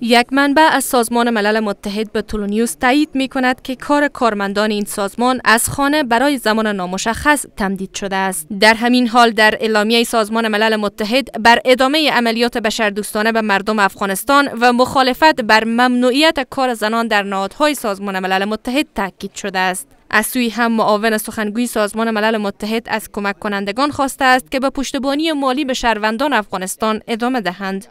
یک منبع از سازمان ملل متحد به تولونیوس تایید می کند که کار کارمندان این سازمان از خانه برای زمان نامشخص تمدید شده است. در همین حال در اعلامیه سازمان ملل متحد بر ادامه عملیات بشردوستانه به مردم افغانستان و مخالفت بر ممنوعیت کار زنان در نهادهای سازمان ملل متحد تاکید شده است. از سوی هم معاون سخنگوی سازمان ملل متحد از کمک کنندگان خواسته است که به پشتبانی مالی به شهروندان افغانستان ادامه دهند.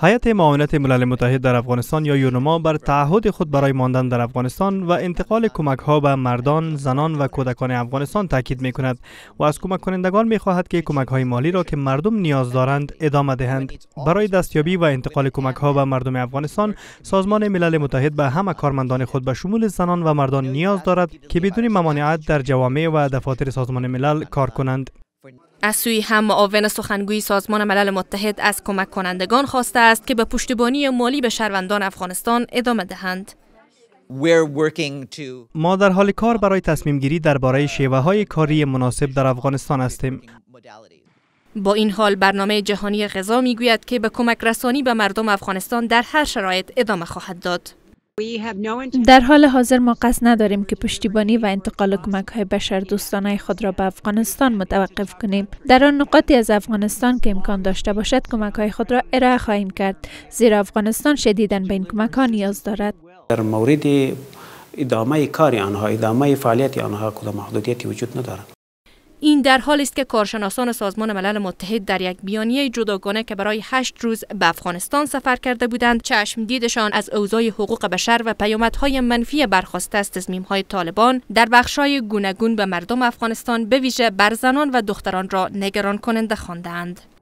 حیات معاونت ملل متحد در افغانستان یا یونما بر تعهد خود برای ماندن در افغانستان و انتقال کمک ها به مردان، زنان و کودکان افغانستان تاکید می کند و از کمک کنندگان می خواهد که کمک های مالی را که مردم نیاز دارند ادامه دهند. برای دستیابی و انتقال کمک ها به مردم افغانستان، سازمان ملل متحد به همه کارمندان خود به شمول زنان و مردان نیاز دارد که بدون ممانعت در جوامع و دفاتر سازمان ملل کار کنند. از سوی هم معاون سخنگوی سازمان ملل متحد از کمک کنندگان خواسته است که به پشتیبانی مالی به شهروندان افغانستان ادامه دهند. ما در حال کار برای تصمیم گیری درباره شیوه های کاری مناسب در افغانستان هستیم. با این حال برنامه جهانی غذا گوید که به کمک رسانی به مردم افغانستان در هر شرایط ادامه خواهد داد. در حال حاضر ما قصد نداریم که پشتیبانی و انتقال کمک های بشر دوستانه خود را به افغانستان متوقف کنیم. در آن نقاطی از افغانستان که امکان داشته باشد کمک های خود را ارائه خواهیم کرد زیرا افغانستان شدیداً به این کمک ها نیاز دارد. در مورد ادامه کاری آنها، ادامه فعالیت آنها کدام محدودیتی وجود ندارد. این در حالی است که کارشناسان سازمان ملل متحد در یک بیانیه جداگانه که برای هشت روز به افغانستان سفر کرده بودند چشم دیدشان از اوضاع حقوق بشر و پیامدهای منفی برخواسته از تصمیمهای طالبان در بخشهای گوناگون به مردم افغانستان به ویژه بر زنان و دختران را نگران کننده خواندند